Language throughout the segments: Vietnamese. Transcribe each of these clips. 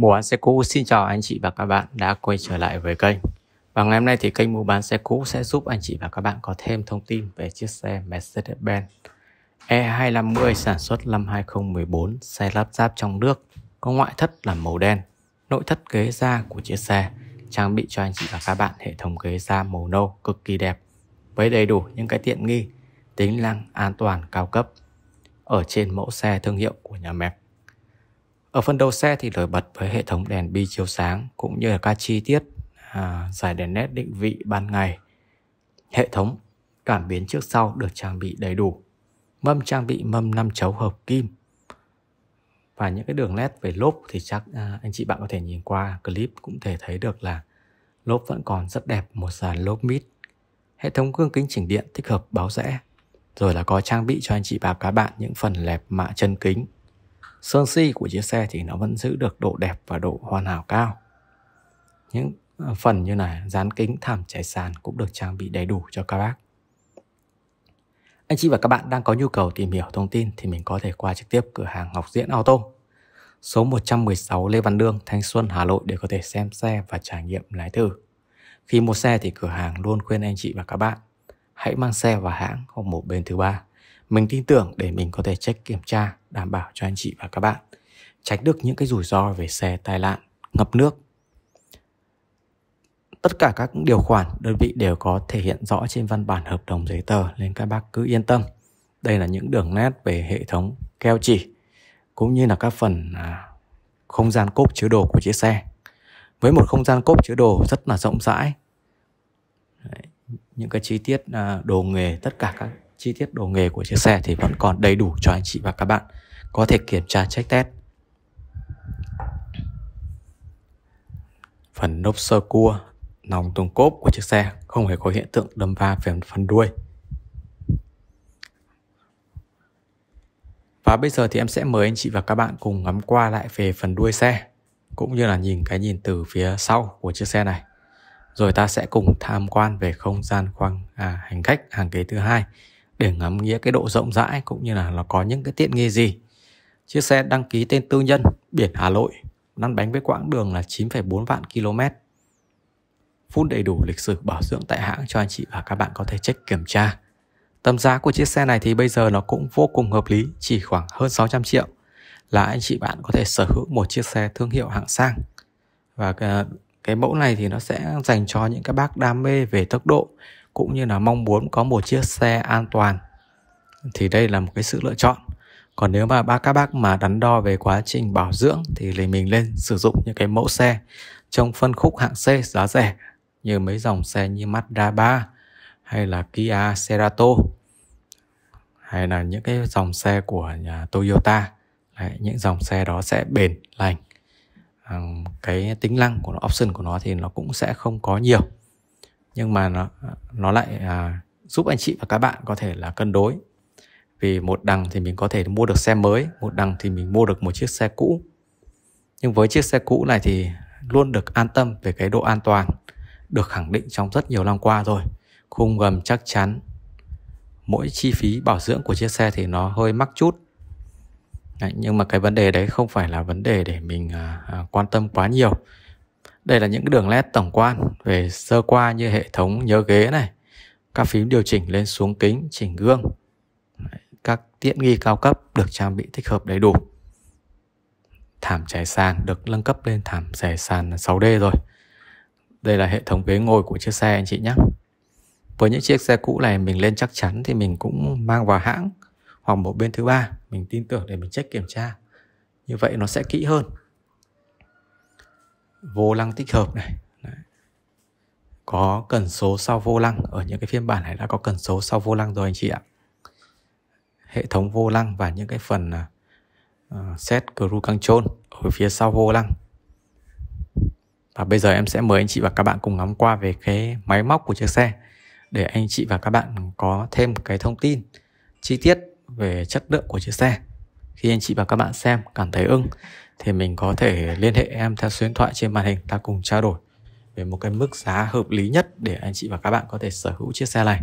Mua bán xe cũ xin chào anh chị và các bạn đã quay trở lại với kênh. Và ngày hôm nay thì kênh mua bán xe cũ sẽ giúp anh chị và các bạn có thêm thông tin về chiếc xe Mercedes-Benz E250 sản xuất năm 2014, xe lắp ráp trong nước, có ngoại thất là màu đen, nội thất ghế da của chiếc xe, trang bị cho anh chị và các bạn hệ thống ghế da màu nâu cực kỳ đẹp, với đầy đủ những cái tiện nghi, tính năng an toàn cao cấp ở trên mẫu xe thương hiệu của nhà mẹp. Ở phần đầu xe thì nổi bật với hệ thống đèn bi chiếu sáng cũng như là các chi tiết à, giải đèn nét định vị ban ngày. Hệ thống cảm biến trước sau được trang bị đầy đủ. Mâm trang bị mâm 5 chấu hợp kim. Và những cái đường nét về lốp thì chắc à, anh chị bạn có thể nhìn qua clip cũng thể thấy được là lốp vẫn còn rất đẹp, một sàn lốp mít. Hệ thống gương kính chỉnh điện tích hợp báo rẽ. Rồi là có trang bị cho anh chị và các bạn những phần lẹp mạ chân kính sơn si của chiếc xe thì nó vẫn giữ được độ đẹp và độ hoàn hảo cao. Những ờ, phần như này, dán kính thảm trải sàn cũng được trang bị đầy đủ cho các bác. Anh chị và các bạn đang có nhu cầu tìm hiểu thông tin thì mình có thể qua trực tiếp cửa hàng Ngọc Diễn Auto số 116 Lê Văn Đương, Thanh Xuân, Hà Nội để có thể xem xe và trải nghiệm lái thử. Khi mua xe thì cửa hàng luôn khuyên anh chị và các bạn hãy mang xe vào hãng hoặc một bên thứ ba mình tin tưởng để mình có thể check kiểm tra đảm bảo cho anh chị và các bạn tránh được những cái rủi ro về xe tai nạn ngập nước tất cả các điều khoản đơn vị đều có thể hiện rõ trên văn bản hợp đồng giấy tờ nên các bác cứ yên tâm đây là những đường nét về hệ thống keo chỉ cũng như là các phần à, không gian cốp chứa đồ của chiếc xe với một không gian cốp chứa đồ rất là rộng rãi Đấy, những cái chi tiết à, đồ nghề tất cả các chi tiết đồ nghề của chiếc xe thì vẫn còn đầy đủ cho anh chị và các bạn có thể kiểm tra check test. Phần nốc sơ cua, nòng tung cốp của chiếc xe không hề có hiện tượng đâm va về phần đuôi. Và bây giờ thì em sẽ mời anh chị và các bạn cùng ngắm qua lại về phần đuôi xe cũng như là nhìn cái nhìn từ phía sau của chiếc xe này. Rồi ta sẽ cùng tham quan về không gian khoang à, hành khách hàng ghế thứ hai để ngắm nghĩa cái độ rộng rãi cũng như là nó có những cái tiện nghi gì. Chiếc xe đăng ký tên tư nhân biển Hà Nội, lăn bánh với quãng đường là 9,4 vạn km. Phun đầy đủ lịch sử bảo dưỡng tại hãng cho anh chị và các bạn có thể check kiểm tra. Tầm giá của chiếc xe này thì bây giờ nó cũng vô cùng hợp lý, chỉ khoảng hơn 600 triệu là anh chị bạn có thể sở hữu một chiếc xe thương hiệu hạng sang. Và ờ, cái mẫu này thì nó sẽ dành cho những các bác đam mê về tốc độ cũng như là mong muốn có một chiếc xe an toàn thì đây là một cái sự lựa chọn còn nếu mà ba các bác mà đắn đo về quá trình bảo dưỡng thì thì mình lên sử dụng những cái mẫu xe trong phân khúc hạng C giá rẻ như mấy dòng xe như Mazda 3 hay là Kia Cerato hay là những cái dòng xe của nhà Toyota Đấy, những dòng xe đó sẽ bền lành cái tính năng của nó option của nó thì nó cũng sẽ không có nhiều nhưng mà nó nó lại à, giúp anh chị và các bạn có thể là cân đối vì một đằng thì mình có thể mua được xe mới một đằng thì mình mua được một chiếc xe cũ nhưng với chiếc xe cũ này thì luôn được an tâm về cái độ an toàn được khẳng định trong rất nhiều năm qua rồi khung gầm chắc chắn mỗi chi phí bảo dưỡng của chiếc xe thì nó hơi mắc chút Đấy, nhưng mà cái vấn đề đấy không phải là vấn đề để mình à, à quan tâm quá nhiều đây là những đường nét tổng quan về sơ qua như hệ thống nhớ ghế này các phím điều chỉnh lên xuống kính chỉnh gương các tiện nghi cao cấp được trang bị tích hợp đầy đủ thảm trải sàn được nâng cấp lên thảm trải sàn 6D rồi đây là hệ thống ghế ngồi của chiếc xe anh chị nhé với những chiếc xe cũ này mình lên chắc chắn thì mình cũng mang vào hãng hoặc một bên thứ ba mình tin tưởng để mình check kiểm tra như vậy nó sẽ kỹ hơn vô lăng tích hợp này Đấy. có cần số sau vô lăng ở những cái phiên bản này đã có cần số sau vô lăng rồi anh chị ạ hệ thống vô lăng và những cái phần uh, set crew control ở phía sau vô lăng và bây giờ em sẽ mời anh chị và các bạn cùng ngắm qua về cái máy móc của chiếc xe để anh chị và các bạn có thêm cái thông tin chi tiết về chất lượng của chiếc xe khi anh chị và các bạn xem cảm thấy ưng thì mình có thể liên hệ em theo số điện thoại trên màn hình ta cùng trao đổi về một cái mức giá hợp lý nhất để anh chị và các bạn có thể sở hữu chiếc xe này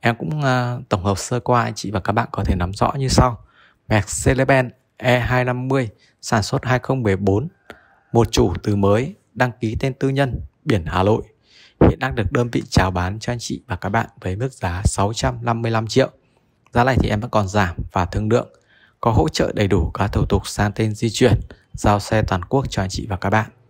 em cũng uh, tổng hợp sơ qua anh chị và các bạn có thể nắm rõ như sau Mercedes-Benz E250 sản xuất 2014 một chủ từ mới đăng ký tên tư nhân biển Hà Nội hiện đang được đơn vị chào bán cho anh chị và các bạn với mức giá 655 triệu Giá này thì em vẫn còn giảm và thương lượng, có hỗ trợ đầy đủ các thủ tục sang tên di chuyển, giao xe toàn quốc cho anh chị và các bạn.